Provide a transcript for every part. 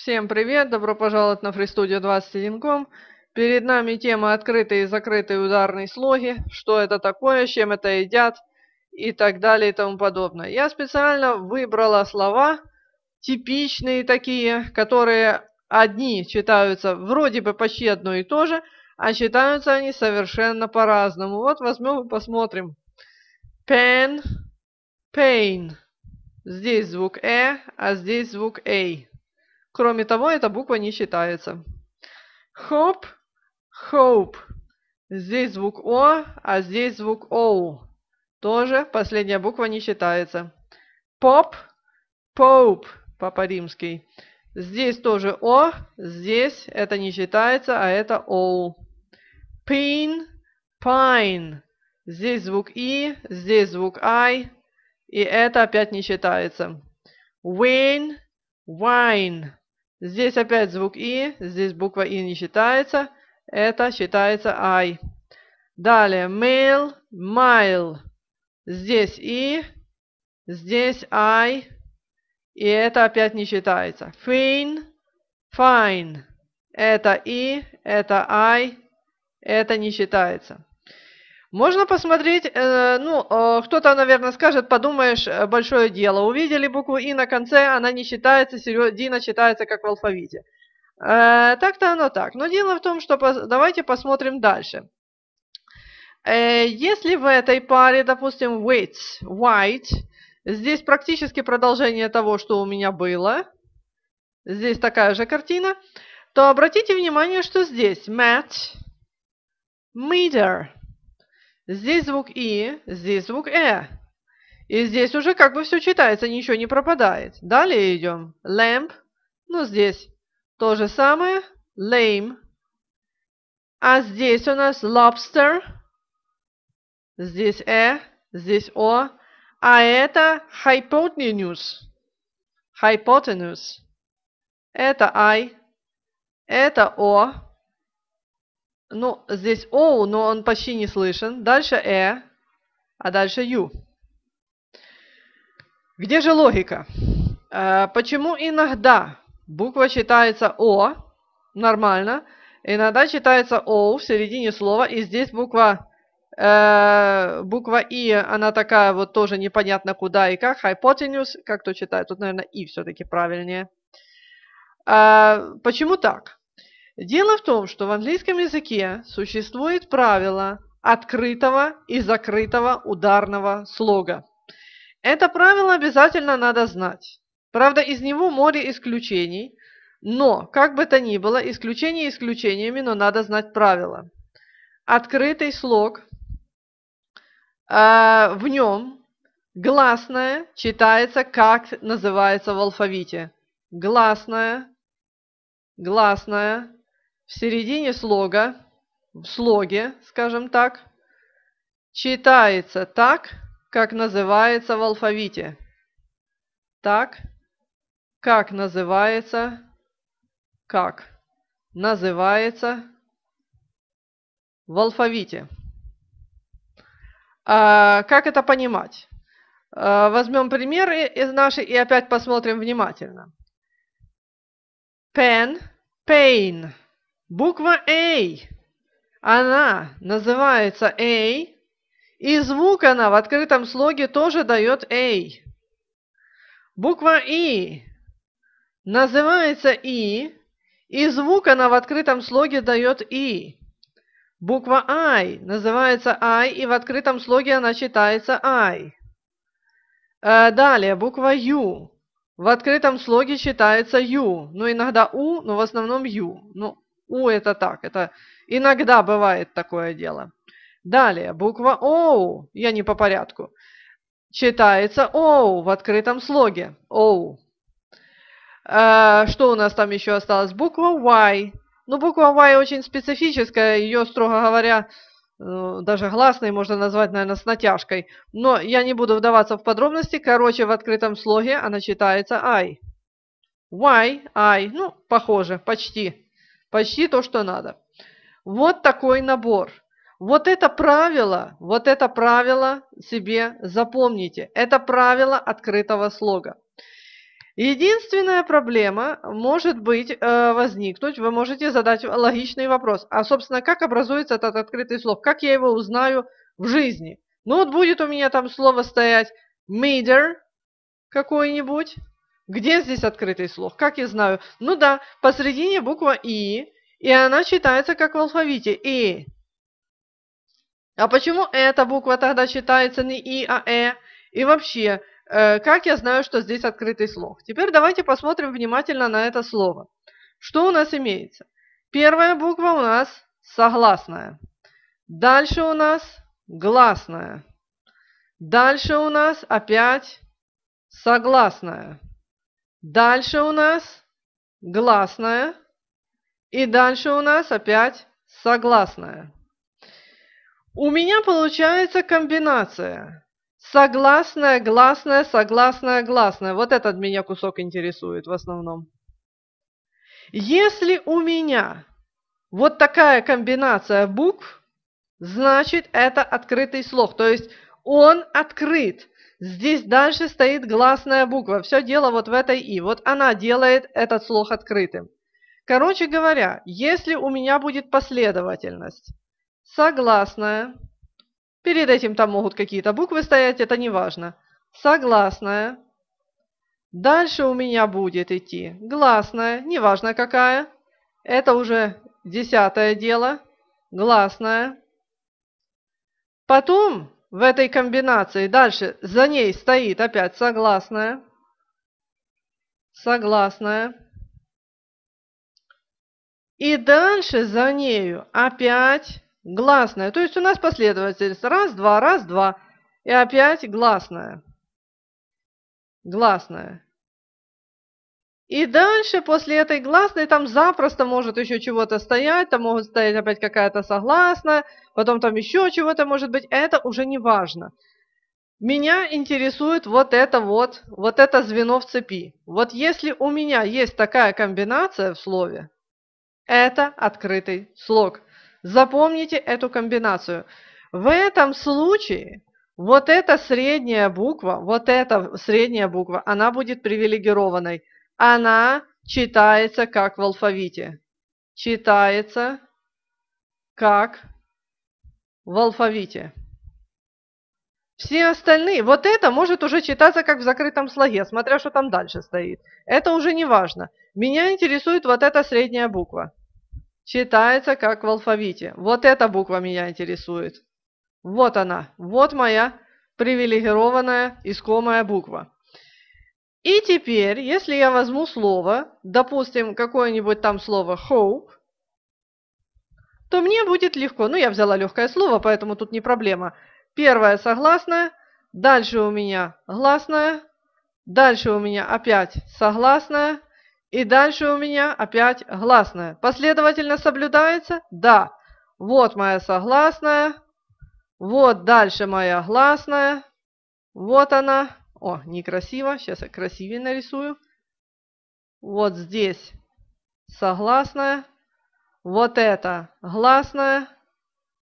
Всем привет! Добро пожаловать на FreeStudio 21.com. Перед нами тема «Открытые и закрытые ударные слоги», что это такое, с чем это едят и так далее и тому подобное. Я специально выбрала слова, типичные такие, которые одни читаются вроде бы почти одно и то же, а читаются они совершенно по-разному. Вот возьмем и посмотрим. Pen, pain. Здесь звук «э», а здесь звук «эй». Кроме того, эта буква не считается. Hope, hope. Здесь звук О, а здесь звук О. Тоже последняя буква не считается. Pop, pope, папа римский. Здесь тоже О, здесь это не считается, а это О. Pain, pine. Здесь звук И, здесь звук I. И это опять не считается. Wine, wine. Здесь опять звук «и», здесь буква «и» не считается. Это считается ай. Далее mail, mile. Здесь «и», здесь ай, И это опять не считается. Fine, fine. Это «и», это ай, Это не считается. Можно посмотреть, э, ну, э, кто-то, наверное, скажет, подумаешь, э, большое дело. Увидели букву «и» на конце, она не считается, середина считается как в алфавите. Э, так-то оно так. Но дело в том, что пос, давайте посмотрим дальше. Э, если в этой паре, допустим, white, white, здесь практически продолжение того, что у меня было, здесь такая же картина, то обратите внимание, что здесь match, meter – Здесь звук «и», здесь звук «э». И здесь уже как бы все читается, ничего не пропадает. Далее идем. Lamp. Ну, здесь то же самое. Lame. А здесь у нас lobster. Здесь «э», здесь «о». А это hypotenuse. Hypotenuse. Это «i». Это «о». Ну, здесь O, но он почти не слышен. Дальше E, а дальше U. Где же логика? Э, почему иногда буква читается О нормально, иногда читается О в середине слова, и здесь буква э, буква И, она такая вот тоже непонятно куда и как, hypotenuse, как кто читает, тут, наверное, И все-таки правильнее. Э, почему так? Дело в том, что в английском языке существует правило открытого и закрытого ударного слога. Это правило обязательно надо знать. Правда, из него море исключений, но, как бы то ни было, исключения исключениями, но надо знать правило. Открытый слог, э, в нем гласное читается, как называется в алфавите. Гласное, гласное, в середине слога, в слоге, скажем так, читается так, как называется в алфавите. Так, как называется, как называется в алфавите. А как это понимать? А, возьмем примеры из нашей и опять посмотрим внимательно. Pen, pain, Буква «Эй». Она называется «Эй». И звук она в открытом слоге тоже дает «Эй». Буква «И» называется «И». И звук она в открытом слоге дает «И». Буква «Ай» называется «Ай», и в открытом слоге она читается «Ай». Э, далее, буква «Ю». В открытом слоге читается «Ю». Ну, иногда «У», но в основном «Ю». Ну, у это так, это иногда бывает такое дело. Далее, буква Оу, я не по порядку, читается Оу в открытом слоге. Оу. А, что у нас там еще осталось? Буква Y. Ну, буква Y очень специфическая, ее, строго говоря, ну, даже гласной можно назвать, наверное, с натяжкой. Но я не буду вдаваться в подробности. Короче, в открытом слоге она читается I. Y, I, ну, похоже, почти. Почти то, что надо. Вот такой набор. Вот это правило, вот это правило себе запомните. Это правило открытого слога. Единственная проблема может быть э, возникнуть, вы можете задать логичный вопрос. А, собственно, как образуется этот открытый слог? Как я его узнаю в жизни? Ну вот будет у меня там слово стоять «meter» какое-нибудь, где здесь открытый слог? Как я знаю? Ну да, посредине буква «и», и она читается как в алфавите «и». А почему эта буква тогда читается не «и», а «э»? И вообще, э, как я знаю, что здесь открытый слог? Теперь давайте посмотрим внимательно на это слово. Что у нас имеется? Первая буква у нас согласная. Дальше у нас гласная. Дальше у нас опять согласная. Дальше у нас гласная. И дальше у нас опять согласная. У меня получается комбинация. Согласная, гласная, согласная, гласная. Вот этот меня кусок интересует в основном. Если у меня вот такая комбинация букв, значит это открытый слог. То есть он открыт. Здесь дальше стоит гласная буква. Все дело вот в этой «и». Вот она делает этот слог открытым. Короче говоря, если у меня будет последовательность согласная, перед этим там могут какие-то буквы стоять, это не важно, согласная, дальше у меня будет идти гласная, неважно какая, это уже десятое дело, гласная. Потом в этой комбинации. Дальше за ней стоит опять согласная. Согласная. И дальше за нею опять гласная. То есть у нас последовательность. Раз, два, раз, два. И опять гласная. Гласная. И дальше после этой гласной там запросто может еще чего-то стоять, там могут стоять опять какая-то согласная, потом там еще чего-то может быть, а это уже не важно. Меня интересует вот это вот, вот это звено в цепи. Вот если у меня есть такая комбинация в слове, это открытый слог. Запомните эту комбинацию. В этом случае вот эта средняя буква, вот эта средняя буква, она будет привилегированной – она читается как в алфавите. Читается как в алфавите. Все остальные, вот это может уже читаться как в закрытом слоге, смотря что там дальше стоит. Это уже не важно. Меня интересует вот эта средняя буква. Читается как в алфавите. Вот эта буква меня интересует. Вот она, вот моя привилегированная искомая буква. И теперь, если я возьму слово, допустим, какое-нибудь там слово hope, то мне будет легко. Ну, я взяла легкое слово, поэтому тут не проблема. Первое согласное, дальше у меня гласное, дальше у меня опять согласное, и дальше у меня опять гласное. Последовательно соблюдается? Да. Вот моя согласная, вот дальше моя гласная, вот она, о, некрасиво. Сейчас я красивее нарисую. Вот здесь согласная. Вот это гласная,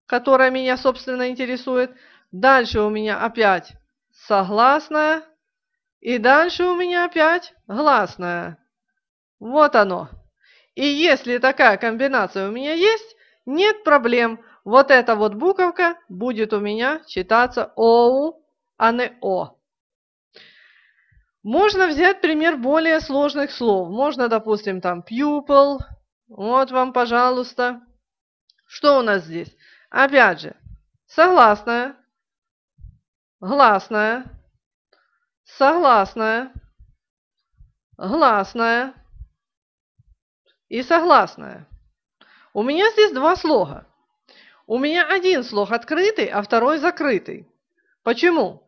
которая меня, собственно, интересует. Дальше у меня опять согласная. И дальше у меня опять гласная. Вот оно. И если такая комбинация у меня есть, нет проблем. Вот эта вот буковка будет у меня читаться ОУ, а не О. Можно взять пример более сложных слов. Можно, допустим, там pupil. Вот вам, пожалуйста. Что у нас здесь? Опять же, согласная, гласная, согласная, гласная и согласная. У меня здесь два слога. У меня один слог открытый, а второй закрытый. Почему?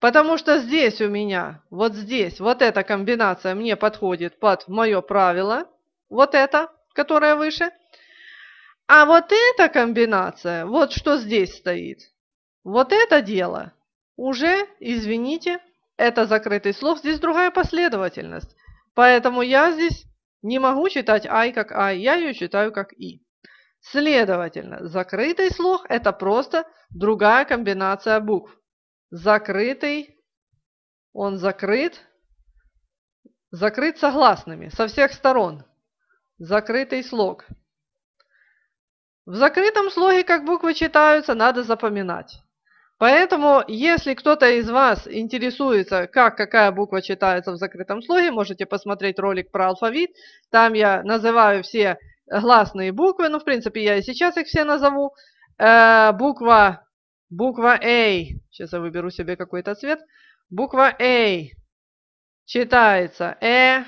Потому что здесь у меня, вот здесь, вот эта комбинация мне подходит под мое правило. Вот это, которая выше. А вот эта комбинация, вот что здесь стоит. Вот это дело уже, извините, это закрытый слов, здесь другая последовательность. Поэтому я здесь не могу читать i как i, я ее читаю как i. Следовательно, закрытый слог – это просто другая комбинация букв закрытый, он закрыт, закрыт согласными со всех сторон, закрытый слог. В закрытом слоге, как буквы читаются, надо запоминать. Поэтому, если кто-то из вас интересуется, как какая буква читается в закрытом слоге, можете посмотреть ролик про алфавит. Там я называю все гласные буквы, ну, в принципе, я и сейчас их все назову. Э, буква Буква A. Сейчас я выберу себе какой-то цвет. Буква A. Читается Э.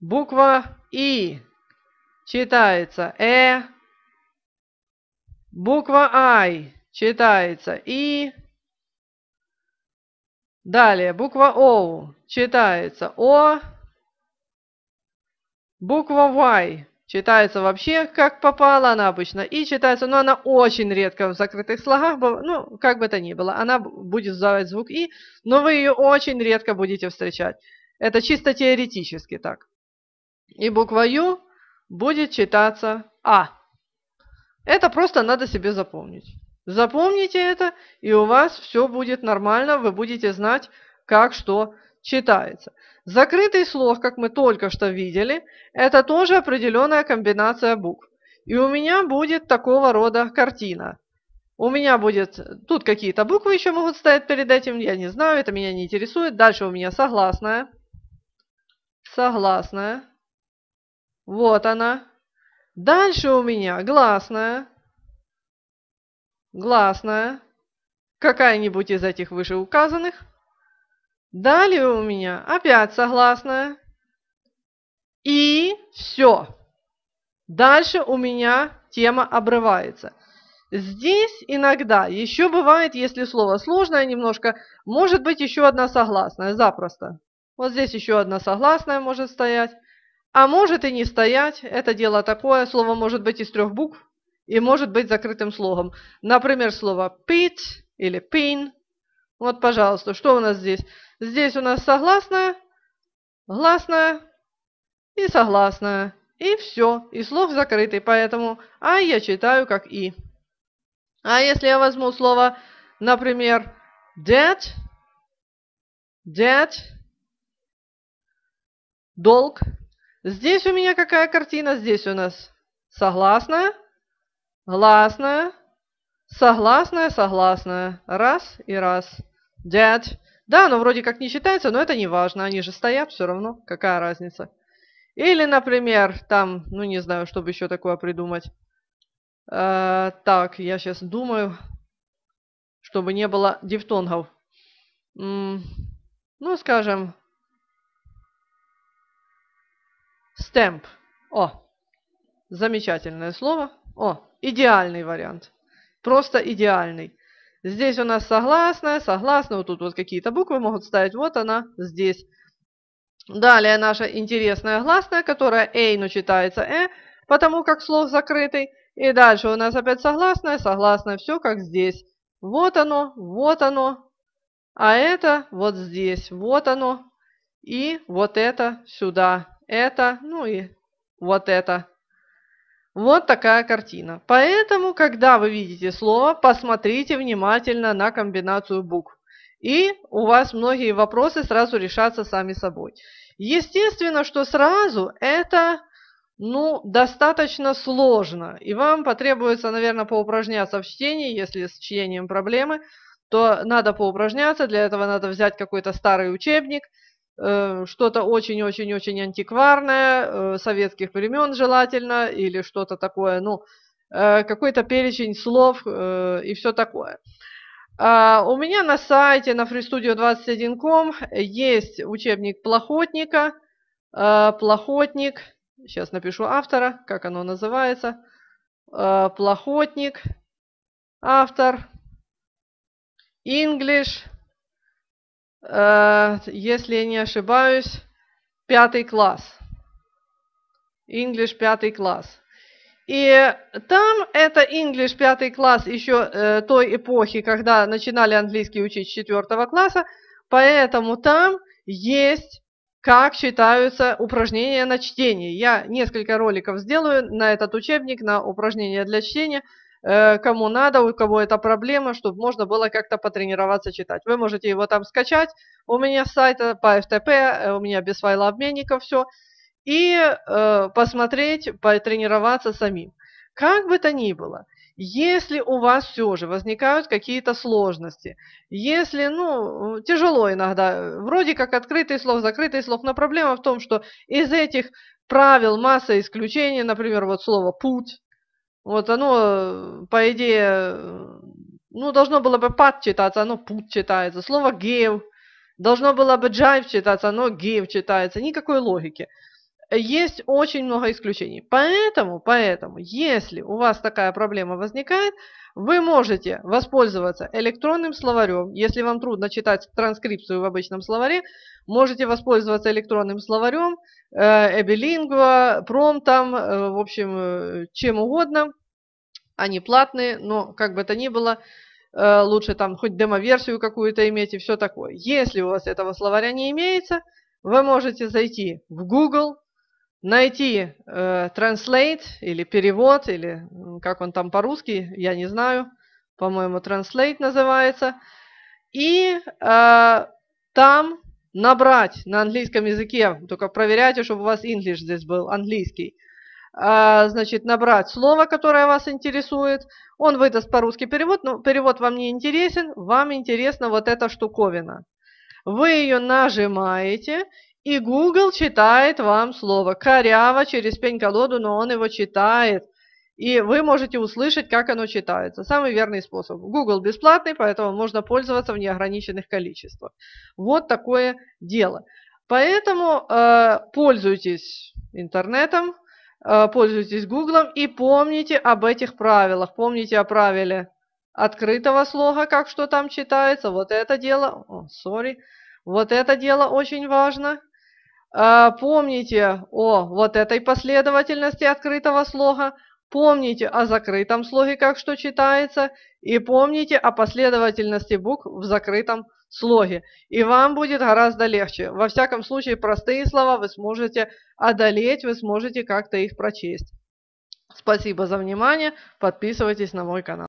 Буква И. Читается Э. Буква I. Читается И. Далее, буква О. Читается О. Буква Y. Читается вообще как попало она обычно. И читается, но она очень редко в закрытых слогах, ну, как бы то ни было. Она будет сдавать звук «и», но вы ее очень редко будете встречать. Это чисто теоретически так. И буква «ю» будет читаться «а». Это просто надо себе запомнить. Запомните это, и у вас все будет нормально, вы будете знать, как что читается. Закрытый слог, как мы только что видели, это тоже определенная комбинация букв. И у меня будет такого рода картина. У меня будет... Тут какие-то буквы еще могут стоять перед этим, я не знаю, это меня не интересует. Дальше у меня согласная. Согласная. Вот она. Дальше у меня гласная. Гласная. Какая-нибудь из этих вышеуказанных. Далее у меня опять согласная. И все. Дальше у меня тема обрывается. Здесь иногда еще бывает, если слово сложное немножко, может быть еще одна согласная, запросто. Вот здесь еще одна согласная может стоять. А может и не стоять, это дело такое, слово может быть из трех букв и может быть закрытым слогом. Например, слово «пить» или «пин». Вот, пожалуйста, что у нас здесь? Здесь у нас согласная, гласная и согласная И все. И слог закрытый, поэтому «а» я читаю как «и». А если я возьму слово, например, «debt», «debt», «долг», здесь у меня какая картина? Здесь у нас согласная, гласная, согласная, согласная. Раз и раз. дядь. Да, оно вроде как не считается, но это не важно. Они же стоят все равно. Какая разница? Или, например, там, ну не знаю, чтобы еще такое придумать. Э, так, я сейчас думаю, чтобы не было дифтонгов. М ну, скажем, Стемп. О, замечательное слово. О, идеальный вариант. Просто идеальный. Здесь у нас согласная, согласная. Вот тут вот какие-то буквы могут ставить. Вот она здесь. Далее наша интересная гласная, которая «эй», но читается «э», потому как слов закрытый. И дальше у нас опять согласная, согласная, все как здесь. Вот оно, вот оно. А это вот здесь, вот оно. И вот это сюда. Это, ну и вот это. Вот такая картина. Поэтому, когда вы видите слово, посмотрите внимательно на комбинацию букв. И у вас многие вопросы сразу решатся сами собой. Естественно, что сразу это ну, достаточно сложно. И вам потребуется, наверное, поупражняться в чтении, если с чтением проблемы, то надо поупражняться. Для этого надо взять какой-то старый учебник – Э, что-то очень-очень-очень антикварное, э, советских времен желательно, или что-то такое, ну, э, какой-то перечень слов и все такое. А, у меня на сайте, на freestudio21.com есть учебник Плохотника, Плохотник, сейчас напишу автора, как оно называется, Плохотник, автор, English, Э, если я не ошибаюсь, пятый класс. English пятый класс. И там это English пятый класс еще э, той эпохи, когда начинали английский учить четвертого класса, поэтому там есть как считаются упражнения на чтение. Я несколько роликов сделаю на этот учебник, на упражнения для чтения – Э, кому надо, у кого эта проблема, чтобы можно было как-то потренироваться читать. Вы можете его там скачать. У меня с сайта по FTP, э, у меня без файла обменников все. И э, посмотреть, потренироваться самим. Как бы то ни было, если у вас все же возникают какие-то сложности, если, ну, тяжело иногда, вроде как открытый слог, закрытый слог, но проблема в том, что из этих правил масса исключений, например, вот слово «путь», вот оно, э, по идее, э, ну, должно было бы пад читаться, оно пут читается. Слово геев, должно было бы джайв читаться, оно геев читается. Никакой логики. Есть очень много исключений. Поэтому, поэтому, если у вас такая проблема возникает, вы можете воспользоваться электронным словарем. Если вам трудно читать транскрипцию в обычном словаре, можете воспользоваться электронным словарем, э, эбилингва, промтом, э, в общем, э, чем угодно. Они платные, но как бы то ни было, лучше там хоть демо-версию какую-то иметь и все такое. Если у вас этого словаря не имеется, вы можете зайти в Google, найти э, translate или перевод, или как он там по-русски, я не знаю, по-моему, translate называется, и э, там набрать на английском языке, только проверяйте, чтобы у вас English здесь был, английский, э, значит, набрать слово, которое вас интересует, он выдаст по-русски перевод, но перевод вам не интересен, вам интересна вот эта штуковина. Вы ее нажимаете, и Google читает вам слово. Коряво, через пень-колоду, но он его читает. И вы можете услышать, как оно читается. Самый верный способ. Google бесплатный, поэтому можно пользоваться в неограниченных количествах. Вот такое дело. Поэтому э, пользуйтесь интернетом, э, пользуйтесь Google и помните об этих правилах. Помните о правиле открытого слога, как что там читается. Вот это дело. О, oh, sorry. Вот это дело очень важно. А, помните о вот этой последовательности открытого слога, помните о закрытом слоге, как что читается, и помните о последовательности букв в закрытом слоге. И вам будет гораздо легче. Во всяком случае, простые слова вы сможете одолеть, вы сможете как-то их прочесть. Спасибо за внимание. Подписывайтесь на мой канал.